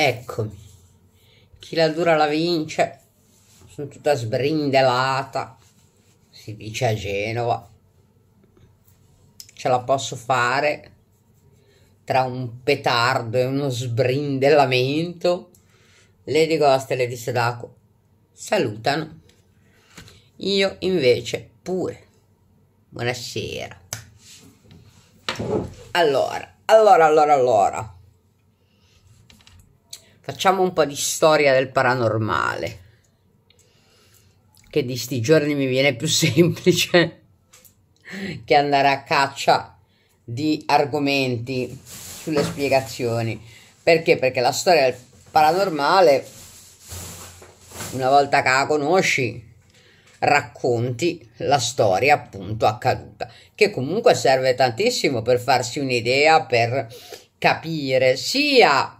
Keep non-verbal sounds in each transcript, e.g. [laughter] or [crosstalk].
Eccomi. Chi la dura la vince. Sono tutta sbrindelata. Si dice a Genova. Ce la posso fare tra un petardo e uno sbrindellamento, Lady Ghost e Lady Sedaco salutano. Io invece pure. Buonasera. Allora, allora, allora, allora. Facciamo un po' di storia del paranormale, che di sti giorni mi viene più [laughs] semplice che andare a caccia di argomenti sulle spiegazioni. Perché? Perché la storia del paranormale, una volta che la conosci, racconti la storia appunto accaduta, che comunque serve tantissimo per farsi un'idea, per capire sia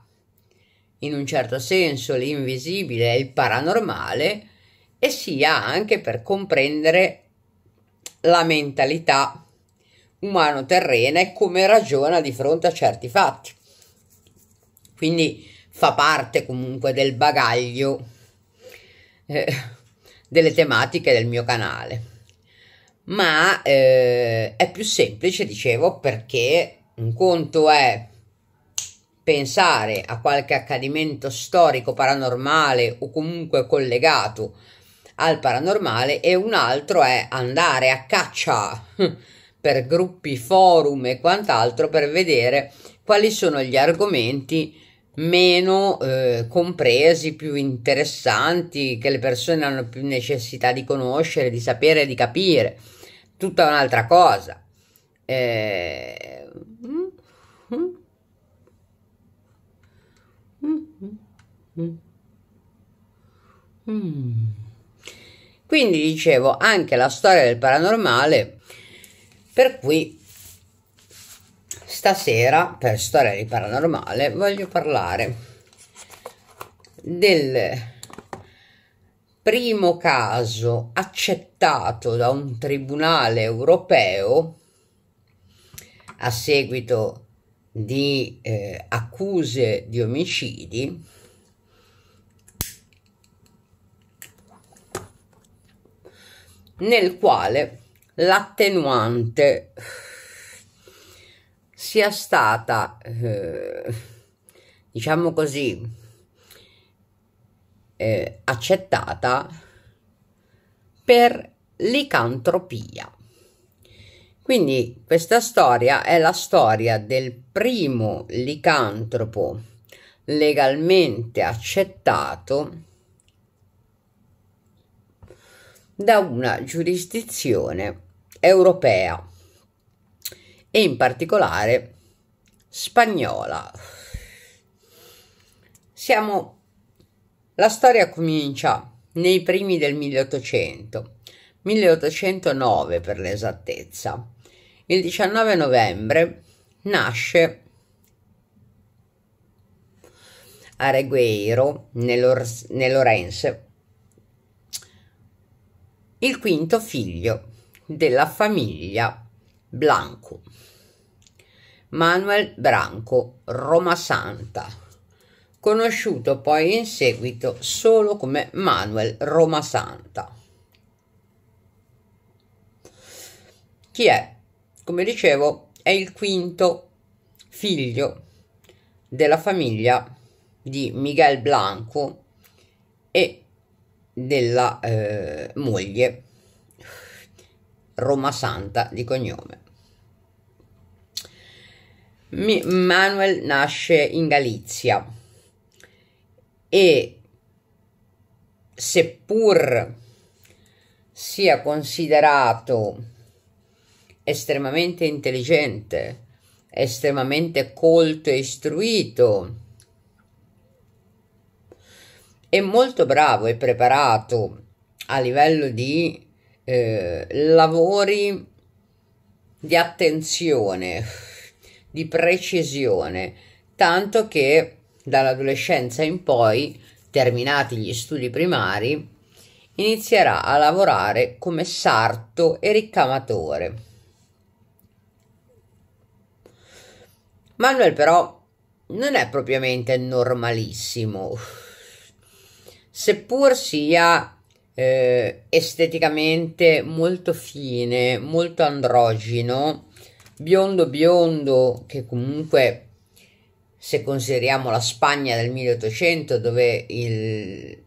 in un certo senso l'invisibile e il paranormale e sia anche per comprendere la mentalità umano-terrena e come ragiona di fronte a certi fatti. Quindi fa parte comunque del bagaglio eh, delle tematiche del mio canale. Ma eh, è più semplice, dicevo, perché un conto è pensare a qualche accadimento storico paranormale o comunque collegato al paranormale e un altro è andare a caccia [laughs] per gruppi, forum e quant'altro per vedere quali sono gli argomenti meno eh, compresi, più interessanti, che le persone hanno più necessità di conoscere, di sapere, di capire. Tutta un'altra cosa. Eh, Mm. mm. Quindi dicevo, anche la storia del paranormale, per cui stasera, per storia di paranormale, voglio parlare del primo caso accettato da un tribunale europeo a seguito di eh, accuse di omicidi nel quale l'attenuante eh, sia stata, eh, diciamo così, eh, accettata per l'icantropia. Quindi questa storia è la storia del primo licantropo legalmente accettato da una giurisdizione europea e in particolare spagnola. Siamo la storia comincia nei primi del 1800, 1809 per l'esattezza. Il 19 novembre nasce Aregueiro nell'Or- nell'Orense il quinto figlio della famiglia Blanco. Manuel Branco, Roma Santa, conosciuto poi in seguito solo come Manuel Roma Santa. Chi è? Come dicevo, è il quinto figlio della famiglia di Miguel Blanco e della eh, moglie Roma Santa di cognome. Mi- Manuel nasce in Galizia e seppur sia considerato estremamente intelligente, estremamente colto e istruito, è molto bravo e preparato a livello di eh, lavori di attenzione, di precisione, tanto che dall'adolescenza in poi, terminati gli studi primari, inizierà a lavorare come sarto e ricamatore. Manuel però non è propriamente normalissimo seppur sia eh, esteticamente molto fine, molto androgino, biondo biondo che comunque se consideriamo la Spagna del 1800 dove il,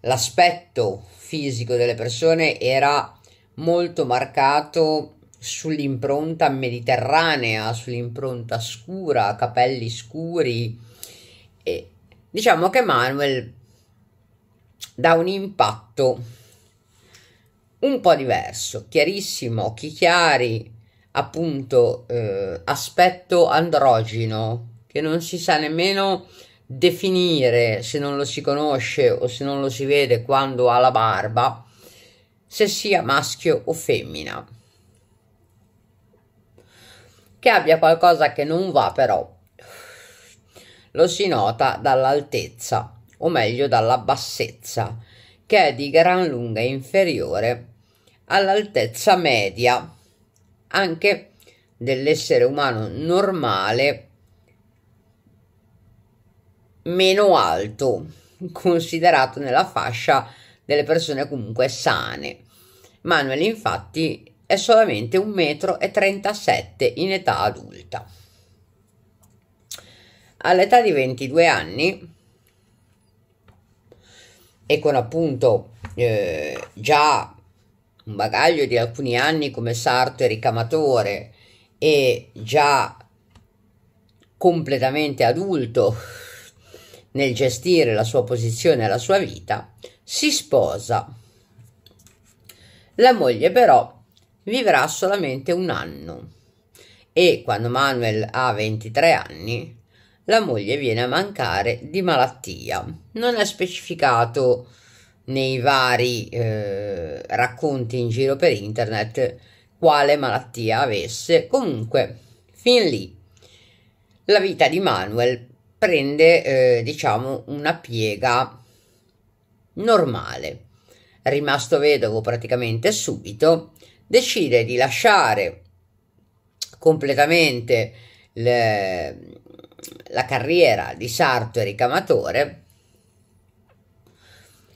l'aspetto fisico delle persone era molto marcato sull'impronta mediterranea, sull'impronta scura, capelli scuri e diciamo che Manuel da un impatto un po' diverso, chiarissimo, occhi chiari, appunto eh, aspetto androgeno che non si sa nemmeno definire se non lo si conosce o se non lo si vede quando ha la barba se sia maschio o femmina che abbia qualcosa che non va però lo si nota dall'altezza o meglio dalla bassezza, che è di gran lunga inferiore all'altezza media anche dell'essere umano normale meno alto, considerato nella fascia delle persone comunque sane. Manuel infatti è solamente 1,37 m in età adulta. All'età di 22 anni e con appunto eh, già un bagaglio di alcuni anni come sarto e ricamatore e già completamente adulto nel gestire la sua posizione e la sua vita, si sposa. La moglie però vivrà solamente un anno e quando Manuel ha 23 anni la moglie viene a mancare di malattia. Non è specificato nei vari eh, racconti in giro per internet quale malattia avesse. Comunque, fin lì, la vita di Manuel prende, eh, diciamo, una piega normale. Rimasto vedovo praticamente subito, decide di lasciare completamente le, la carriera di sarto e ricamatore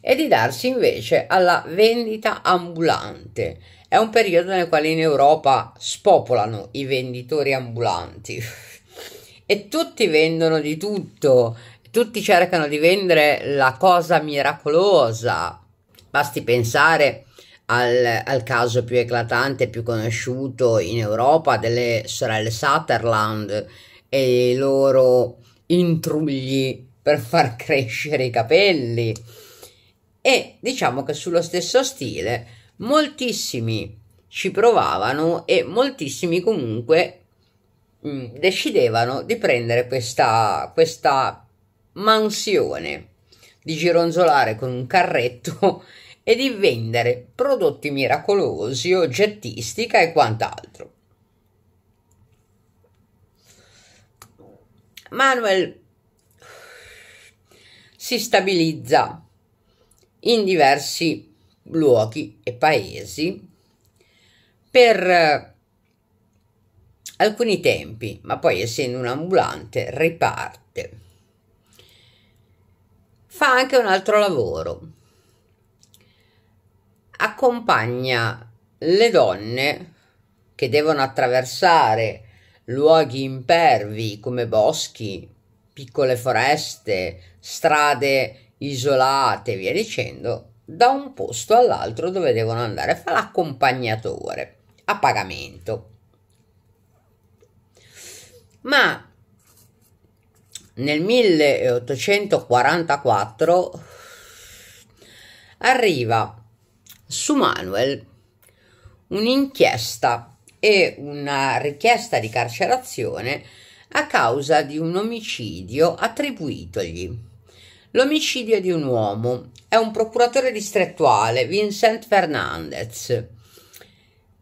e di darsi invece alla vendita ambulante. È un periodo nel quale in Europa spopolano i venditori ambulanti e tutti vendono di tutto, tutti cercano di vendere la cosa miracolosa. Basti pensare al, al caso più eclatante, più conosciuto in Europa delle sorelle Sutherland e i loro intrugli per far crescere i capelli. E diciamo che sullo stesso stile moltissimi ci provavano e moltissimi comunque mm, decidevano di prendere questa, questa mansione, di gironzolare con un carretto [laughs] e di vendere prodotti miracolosi, oggettistica e quant'altro. Manuel si stabilizza in diversi luoghi e paesi per eh, alcuni tempi, ma poi essendo un ambulante riparte. Fa anche un altro lavoro. Accompagna le donne che devono attraversare luoghi impervi come boschi, piccole foreste, strade isolate e via dicendo, da un posto all'altro dove devono andare fa l'accompagnatore a pagamento. Ma nel 1844 arriva su Manuel un'inchiesta e una richiesta di carcerazione a causa di un omicidio attribuitogli. L'omicidio di un uomo è un procuratore distrettuale, Vincent Fernandez,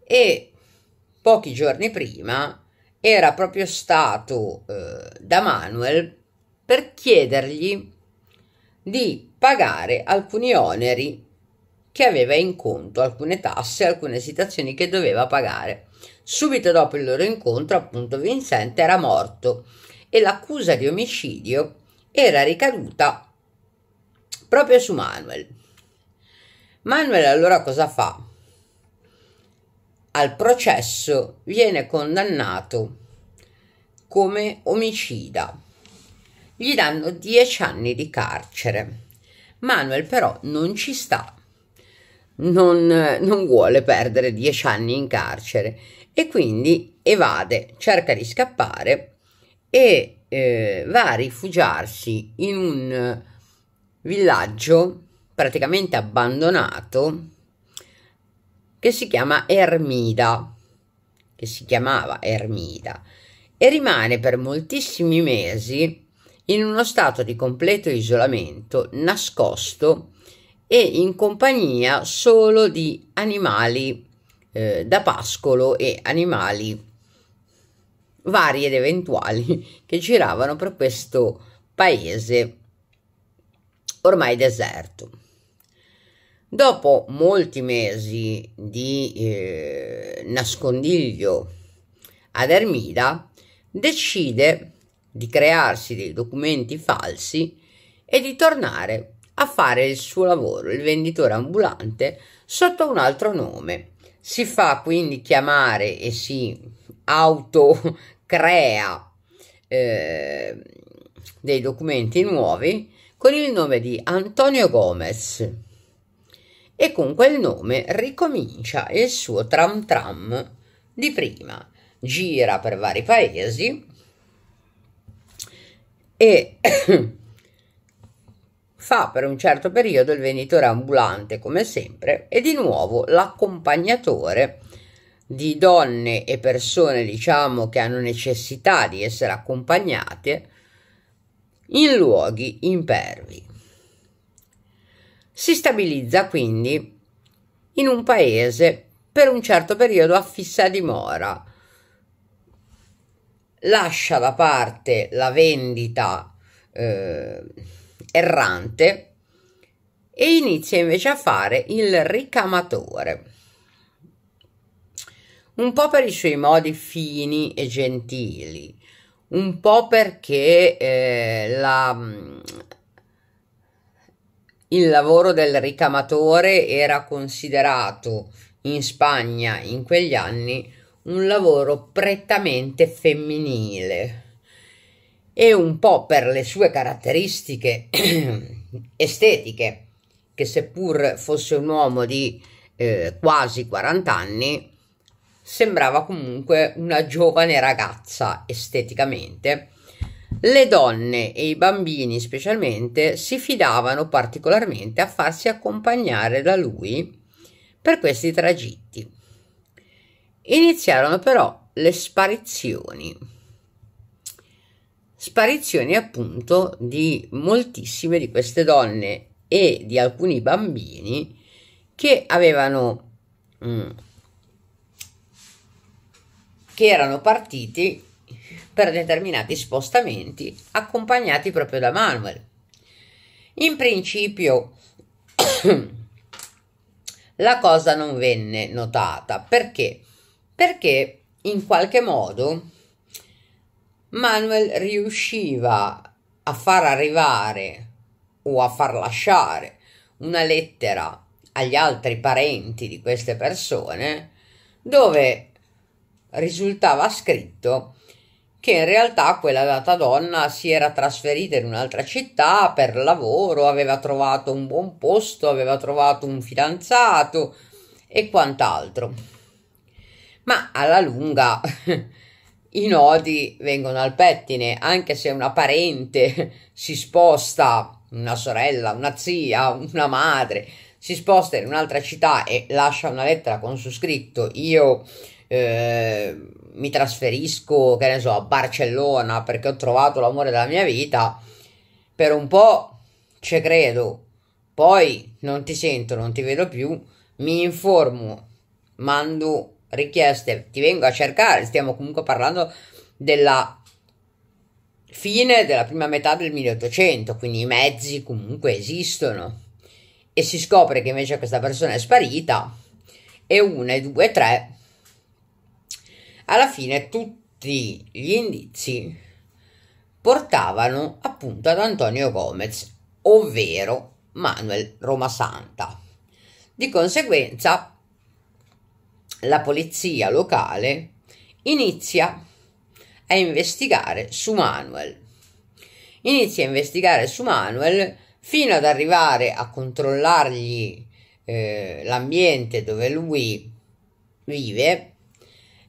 e pochi giorni prima era proprio stato eh, da Manuel per chiedergli di pagare alcuni oneri che aveva in conto, alcune tasse, alcune esitazioni che doveva pagare. Subito dopo il loro incontro, appunto, Vincent era morto e l'accusa di omicidio era ricaduta proprio su Manuel. Manuel allora cosa fa? Al processo viene condannato come omicida. Gli danno dieci anni di carcere. Manuel però non ci sta non, non vuole perdere dieci anni in carcere e quindi evade, cerca di scappare e eh, va a rifugiarsi in un villaggio praticamente abbandonato che si chiama Ermida, che si chiamava Ermida, e rimane per moltissimi mesi in uno stato di completo isolamento, nascosto e in compagnia solo di animali eh, da pascolo e animali vari ed eventuali [laughs] che giravano per questo paese ormai deserto. Dopo molti mesi di eh, nascondiglio ad Ermida, decide di crearsi dei documenti falsi e di tornare a fare il suo lavoro, il venditore ambulante, sotto un altro nome. Si fa quindi chiamare e si autocrea eh, dei documenti nuovi con il nome di Antonio Gomez e con quel nome ricomincia il suo tram tram di prima. Gira per vari paesi e Fa per un certo periodo il venditore ambulante, come sempre, e di nuovo l'accompagnatore di donne e persone, diciamo, che hanno necessità di essere accompagnate in luoghi impervi. Si stabilizza quindi in un paese per un certo periodo a fissa dimora. Lascia da parte la vendita eh, errante e inizia invece a fare il ricamatore. Un po' per i suoi modi fini e gentili, un po' perché eh, la, il lavoro del ricamatore era considerato in Spagna in quegli anni un lavoro prettamente femminile e un po' per le sue caratteristiche [clears throat] estetiche, che seppur fosse un uomo di eh, quasi 40 anni, sembrava comunque una giovane ragazza esteticamente, le donne e i bambini specialmente si fidavano particolarmente a farsi accompagnare da lui per questi tragitti. Iniziarono però le sparizioni sparizioni appunto di moltissime di queste donne e di alcuni bambini che avevano mh, mm, che erano partiti per determinati spostamenti accompagnati proprio da Manuel. In principio [coughs] la cosa non venne notata perché perché in qualche modo Manuel riusciva a far arrivare o a far lasciare una lettera agli altri parenti di queste persone dove risultava scritto che in realtà quella data donna si era trasferita in un'altra città per lavoro, aveva trovato un buon posto, aveva trovato un fidanzato e quant'altro. Ma alla lunga i nodi vengono al pettine, anche se una parente [laughs] si sposta, una sorella, una zia, una madre, si sposta in un'altra città e lascia una lettera con su scritto io eh, mi trasferisco, che ne so, a Barcellona perché ho trovato l'amore della mia vita, per un po' ci credo, poi non ti sento, non ti vedo più, mi informo, mando richieste ti vengo a cercare, stiamo comunque parlando della fine della prima metà del 1800, quindi i mezzi comunque esistono. E si scopre che invece questa persona è sparita e 1, 2, tre Alla fine tutti gli indizi portavano appunto ad Antonio Gomez, ovvero Manuel Roma Santa. Di conseguenza la polizia locale inizia a investigare su Manuel. Inizia a investigare su Manuel fino ad arrivare a controllargli eh, l'ambiente dove lui vive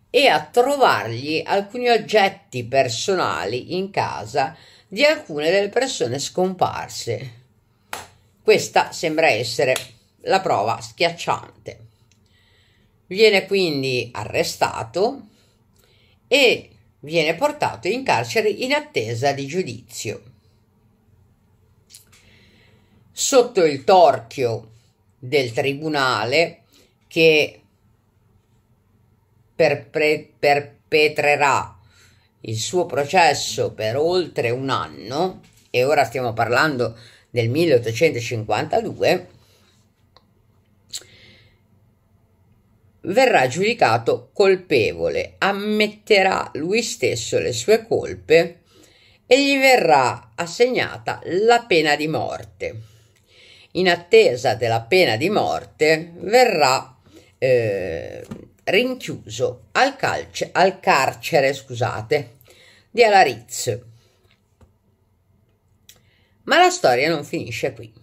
e a trovargli alcuni oggetti personali in casa di alcune delle persone scomparse. Questa sembra essere la prova schiacciante. Viene quindi arrestato e viene portato in carcere in attesa di giudizio. Sotto il torchio del tribunale che perpre- perpetrerà il suo processo per oltre un anno, e ora stiamo parlando del 1852, verrà giudicato colpevole, ammetterà lui stesso le sue colpe e gli verrà assegnata la pena di morte. In attesa della pena di morte verrà eh, rinchiuso al, calce, al carcere scusate, di Alariz. Ma la storia non finisce qui.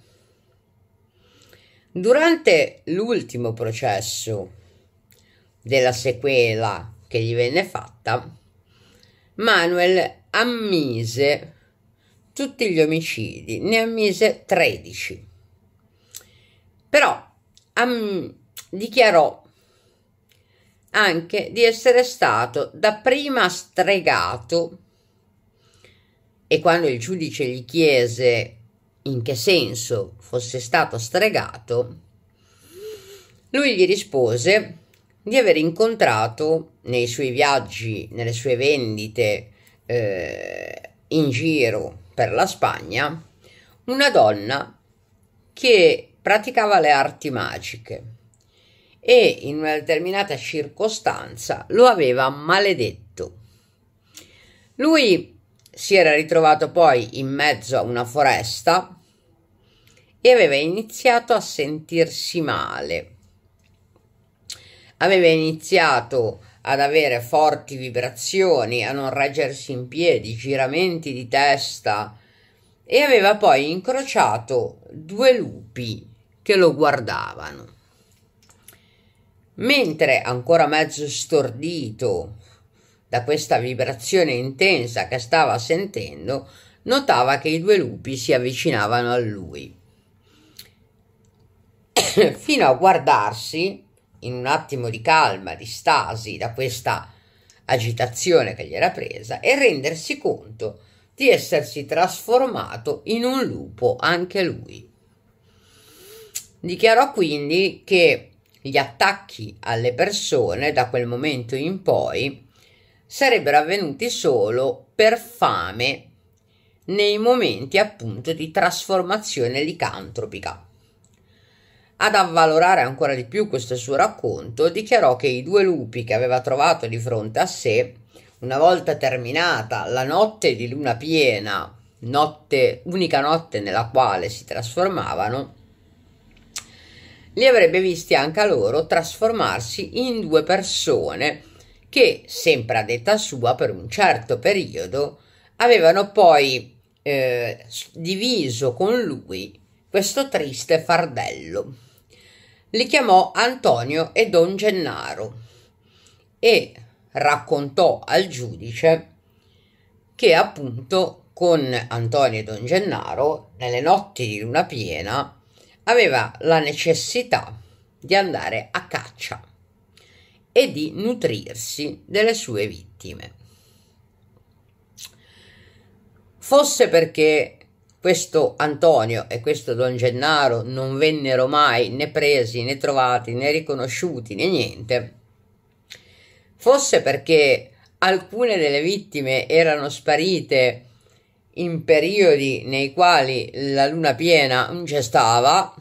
Durante l'ultimo processo della sequela che gli venne fatta, Manuel ammise tutti gli omicidi, ne ammise 13. Però am, dichiarò anche di essere stato dapprima stregato e quando il giudice gli chiese in che senso fosse stato stregato, lui gli rispose di aver incontrato nei suoi viaggi, nelle sue vendite eh, in giro per la Spagna, una donna che praticava le arti magiche e in una determinata circostanza lo aveva maledetto. Lui si era ritrovato poi in mezzo a una foresta e aveva iniziato a sentirsi male aveva iniziato ad avere forti vibrazioni, a non reggersi in piedi, giramenti di testa e aveva poi incrociato due lupi che lo guardavano. Mentre ancora mezzo stordito da questa vibrazione intensa che stava sentendo, notava che i due lupi si avvicinavano a lui, [coughs] fino a guardarsi in un attimo di calma, di stasi da questa agitazione che gli era presa e rendersi conto di essersi trasformato in un lupo anche lui. Dichiarò quindi che gli attacchi alle persone da quel momento in poi sarebbero avvenuti solo per fame nei momenti appunto di trasformazione licantropica. Ad avvalorare ancora di più questo suo racconto, dichiarò che i due lupi che aveva trovato di fronte a sé, una volta terminata la notte di luna piena, notte, unica notte nella quale si trasformavano, li avrebbe visti anche a loro trasformarsi in due persone che, sempre a detta sua, per un certo periodo, avevano poi eh, diviso con lui questo triste fardello li chiamò Antonio e Don Gennaro e raccontò al giudice che appunto con Antonio e Don Gennaro nelle notti di luna piena aveva la necessità di andare a caccia e di nutrirsi delle sue vittime. Fosse perché questo Antonio e questo Don Gennaro non vennero mai né presi né trovati né riconosciuti né niente, fosse perché alcune delle vittime erano sparite in periodi nei quali la luna piena non c'è stava,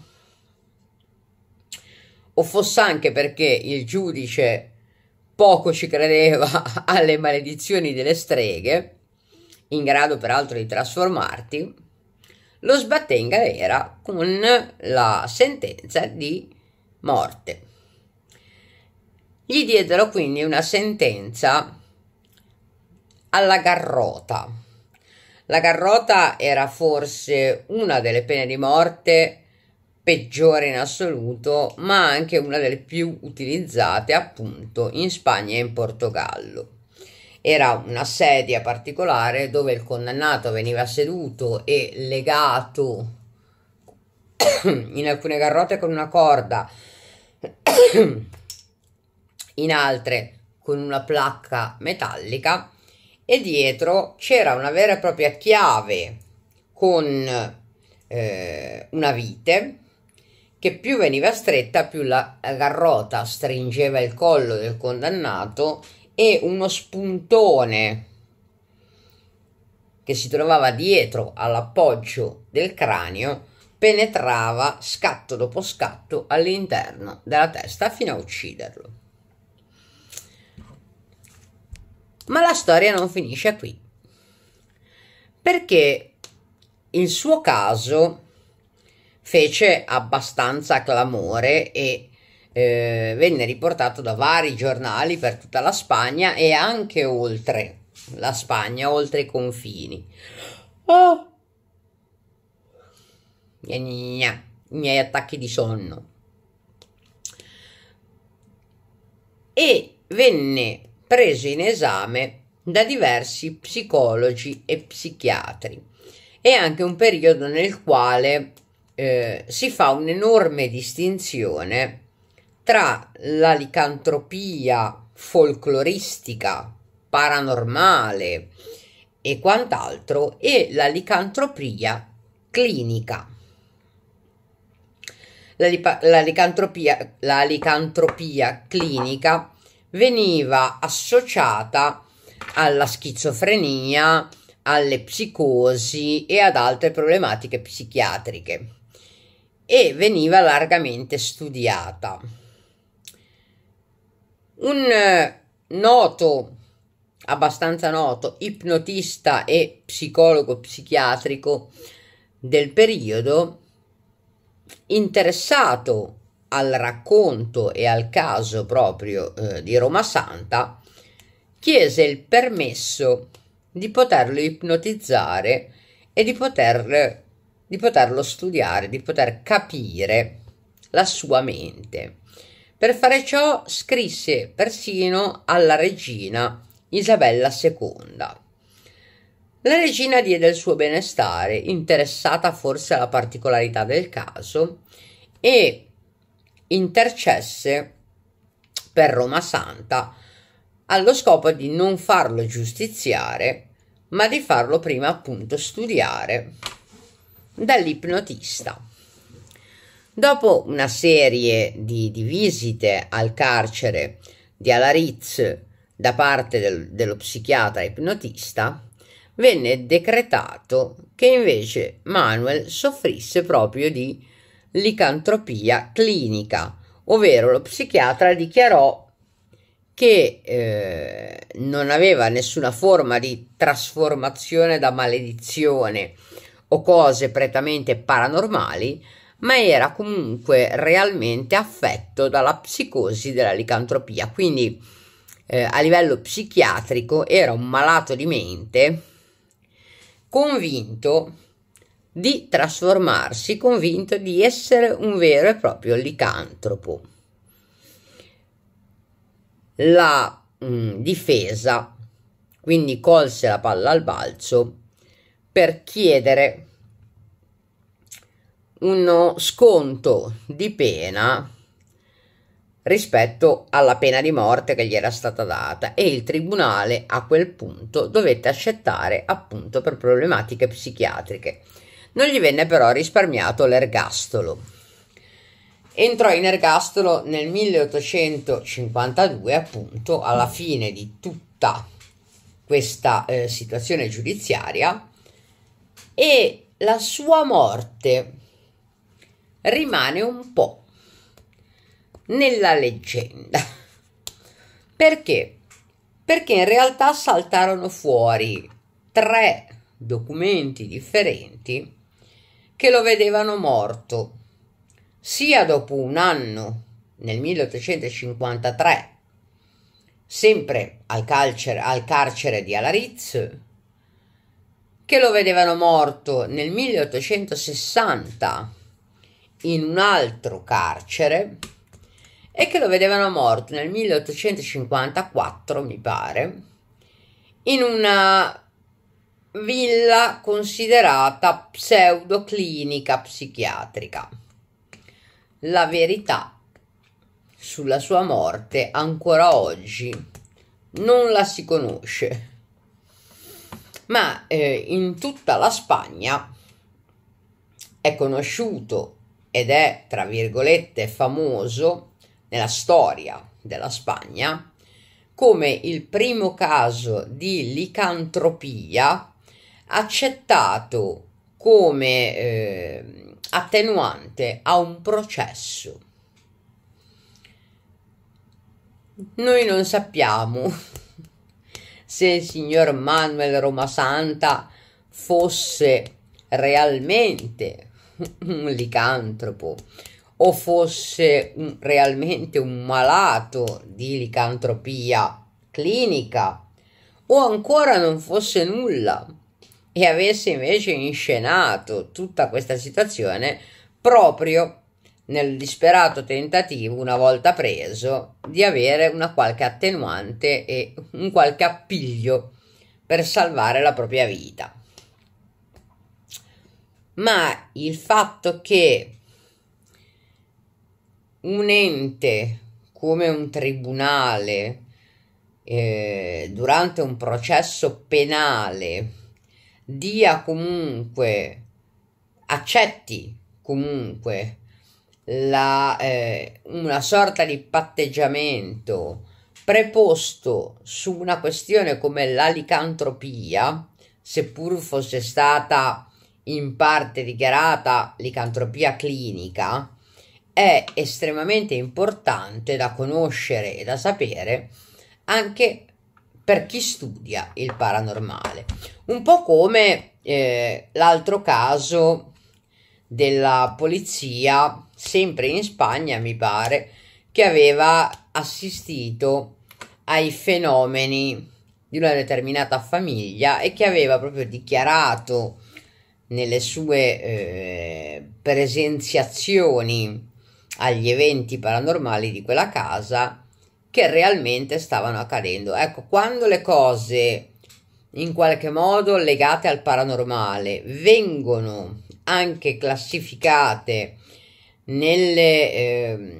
o fosse anche perché il giudice poco ci credeva [laughs] alle maledizioni delle streghe, in grado peraltro di trasformarti, lo sbatté in galera con la sentenza di morte. Gli diedero quindi una sentenza alla garrota. La garrota era forse una delle pene di morte peggiore in assoluto, ma anche una delle più utilizzate appunto in Spagna e in Portogallo era una sedia particolare dove il condannato veniva seduto e legato in alcune garrote con una corda, in altre con una placca metallica e dietro c'era una vera e propria chiave con eh, una vite che più veniva stretta più la garrota stringeva il collo del condannato e uno spuntone che si trovava dietro all'appoggio del cranio penetrava scatto dopo scatto all'interno della testa fino a ucciderlo. Ma la storia non finisce qui, perché il suo caso fece abbastanza clamore e eh, venne riportato da vari giornali per tutta la Spagna e anche oltre la Spagna, oltre i confini. Oh. Gna gna, I miei attacchi di sonno. E venne preso in esame da diversi psicologi e psichiatri. È anche un periodo nel quale eh, si fa un'enorme distinzione tra la licantropia folcloristica, paranormale e quant'altro e la licantropia clinica. La, lipa- la, licantropia, la licantropia clinica veniva associata alla schizofrenia, alle psicosi e ad altre problematiche psichiatriche e veniva largamente studiata un eh, noto, abbastanza noto, ipnotista e psicologo psichiatrico del periodo, interessato al racconto e al caso proprio eh, di Roma Santa, chiese il permesso di poterlo ipnotizzare e di, poter, di poterlo studiare, di poter capire la sua mente. Per fare ciò scrisse persino alla regina Isabella II. La regina diede il suo benestare, interessata forse alla particolarità del caso, e intercesse per Roma Santa allo scopo di non farlo giustiziare, ma di farlo prima appunto studiare dall'ipnotista. Dopo una serie di, di visite al carcere di Alariz da parte del, dello psichiatra ipnotista, venne decretato che invece Manuel soffrisse proprio di licantropia clinica, ovvero lo psichiatra dichiarò che eh, non aveva nessuna forma di trasformazione da maledizione o cose prettamente paranormali, ma era comunque realmente affetto dalla psicosi della licantropia, quindi eh, a livello psichiatrico era un malato di mente convinto di trasformarsi, convinto di essere un vero e proprio licantropo. La mh, mm, difesa quindi colse la palla al balzo per chiedere uno sconto di pena rispetto alla pena di morte che gli era stata data e il tribunale a quel punto dovette accettare appunto per problematiche psichiatriche. Non gli venne però risparmiato l'ergastolo. Entrò in ergastolo nel 1852 appunto alla fine di tutta questa eh, situazione giudiziaria e la sua morte rimane un po' nella leggenda. Perché? Perché in realtà saltarono fuori tre documenti differenti che lo vedevano morto, sia dopo un anno, nel 1853, sempre al, calcere, al carcere di Alariz che lo vedevano morto nel 1860 in un altro carcere e che lo vedevano morto nel 1854, mi pare, in una villa considerata pseudoclinica psichiatrica. La verità sulla sua morte ancora oggi non la si conosce, ma eh, in tutta la Spagna è conosciuto ed è, tra virgolette, famoso nella storia della Spagna come il primo caso di licantropia accettato come eh, attenuante a un processo. Noi non sappiamo [laughs] se il signor Manuel Romasanta fosse realmente un licantropo o fosse un, realmente un malato di licantropia clinica o ancora non fosse nulla e avesse invece inscenato tutta questa situazione proprio nel disperato tentativo, una volta preso, di avere una qualche attenuante e un qualche appiglio per salvare la propria vita ma il fatto che un ente come un tribunale eh, durante un processo penale dia comunque accetti comunque la, eh, una sorta di patteggiamento preposto su una questione come l'alicantropia seppur fosse stata in parte dichiarata licantropia clinica, è estremamente importante da conoscere e da sapere anche per chi studia il paranormale. Un po' come eh, l'altro caso della polizia, sempre in Spagna mi pare, che aveva assistito ai fenomeni di una determinata famiglia e che aveva proprio dichiarato nelle sue eh, presenziazioni agli eventi paranormali di quella casa che realmente stavano accadendo. Ecco, quando le cose in qualche modo legate al paranormale vengono anche classificate nelle eh,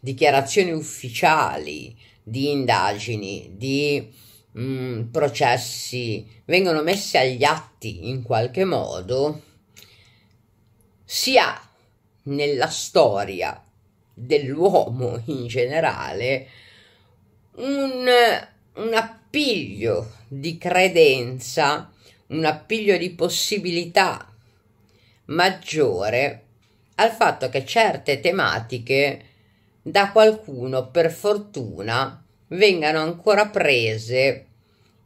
dichiarazioni ufficiali di indagini, di mh, mm, processi vengono messi agli atti in qualche modo, sia nella storia dell'uomo [laughs] in generale un, un appiglio di credenza, un appiglio di possibilità maggiore al fatto che certe tematiche da qualcuno per fortuna vengano ancora prese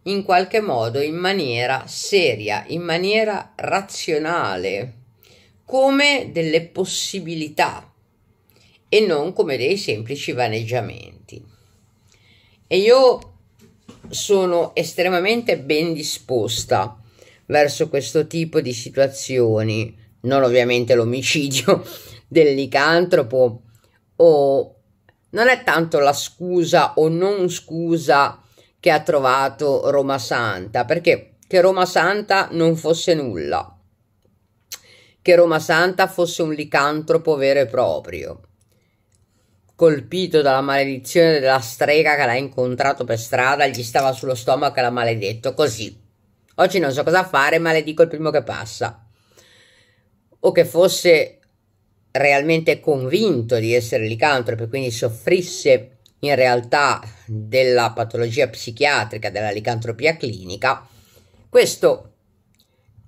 in qualche modo in maniera seria, in maniera razionale, come delle possibilità e non come dei semplici vaneggiamenti. E io sono estremamente ben disposta verso questo tipo di situazioni, non ovviamente l'omicidio [laughs] del licantropo o non è tanto la scusa o non scusa che ha trovato Roma Santa, perché che Roma Santa non fosse nulla, che Roma Santa fosse un licantropo vero e proprio, colpito dalla maledizione della strega che l'ha incontrato per strada, gli stava sullo stomaco e l'ha maledetto, così. Oggi non so cosa fare, maledico il primo che passa. O che fosse realmente convinto di essere licantropo e quindi soffrisse in realtà della patologia psichiatrica, della licantropia clinica, questo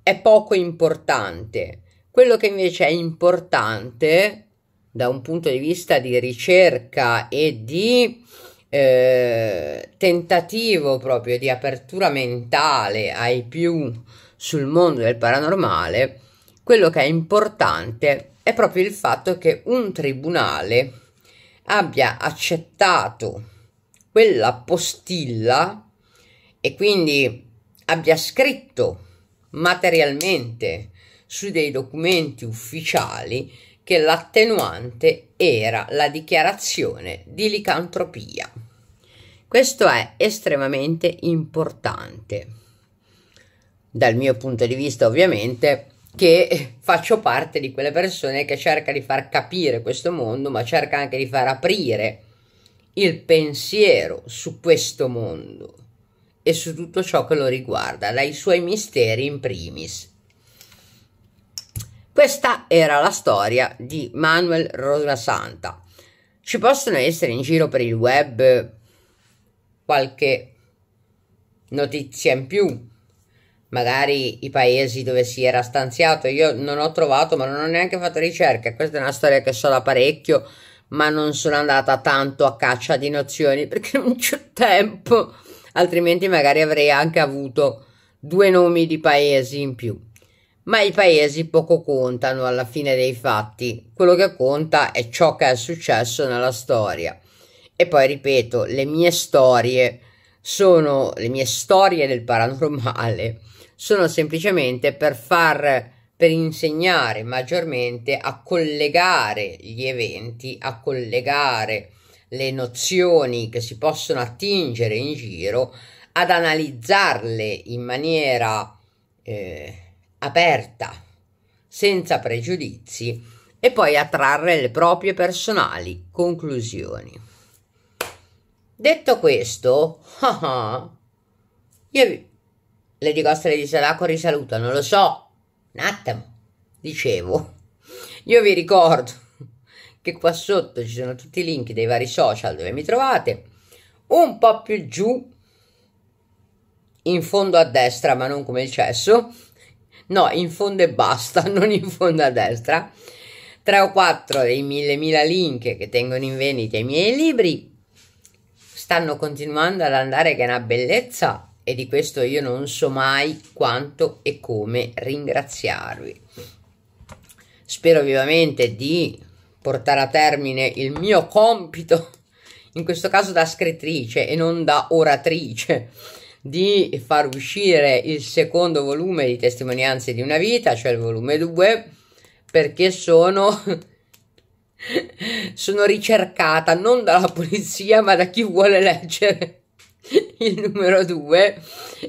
è poco importante. Quello che invece è importante da un punto di vista di ricerca e di eh, tentativo proprio di apertura mentale ai più sul mondo del paranormale, quello che è importante è è proprio il fatto che un tribunale abbia accettato quella postilla e quindi abbia scritto materialmente su dei documenti ufficiali che l'attenuante era la dichiarazione di licantropia. Questo è estremamente importante. Dal mio punto di vista, ovviamente, che [laughs] faccio parte di quelle persone che cerca di far capire questo mondo, ma cerca anche di far aprire il pensiero su questo mondo e su tutto ciò che lo riguarda, dai suoi misteri in primis. Questa era la storia di Manuel Rosasanta. Ci possono essere in giro per il web qualche notizia in più magari i paesi dove si era stanziato. Io non ho trovato, ma non ho neanche fatto ricerca. Questa è una storia che so da parecchio, ma non sono andata tanto a caccia di nozioni [laughs] perché non c'è tempo. Altrimenti magari avrei anche avuto due nomi di paesi in più. Ma i paesi poco contano alla fine dei fatti. Quello che conta è ciò che è successo nella storia. E poi ripeto, le mie storie sono le mie storie del paranormale sono semplicemente per far per insegnare maggiormente a collegare gli eventi, a collegare le nozioni che si possono attingere in giro, ad analizzarle in maniera eh, aperta, senza pregiudizi, e poi a trarre le proprie personali conclusioni. Detto questo, [laughs] io vi Lady Ghost le dice l'acqua risaluta, non lo so, un attimo, dicevo, io vi ricordo che qua sotto ci sono tutti i link dei vari social dove mi trovate, un po' più giù, in fondo a destra, ma non come il cesso, no, in fondo e basta, [laughs] non in fondo a destra, 3 o quattro dei mille mila link che tengono in vendita i miei libri, stanno continuando ad andare che è una bellezza, e di questo io non so mai quanto e come ringraziarvi. Spero vivamente di portare a termine il mio compito, in questo caso da scrittrice e non da oratrice, di far uscire il secondo volume di Testimonianze di una vita, cioè il volume 2, perché sono, [laughs] sono ricercata non dalla polizia ma da chi vuole leggere [laughs] il numero 2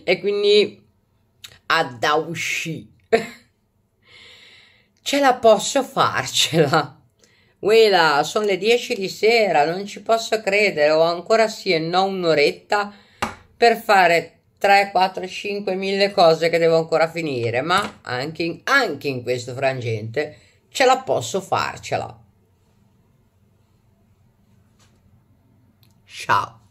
e quindi Adaushi. [laughs] Ce la posso farcela. Wela, sono le 10 di sera, non ci posso credere, ho ancora sì e no un'oretta per fare 3, 4, 5 mille cose che devo ancora finire, ma anche in, anche in questo frangente ce la posso farcela. Ciao.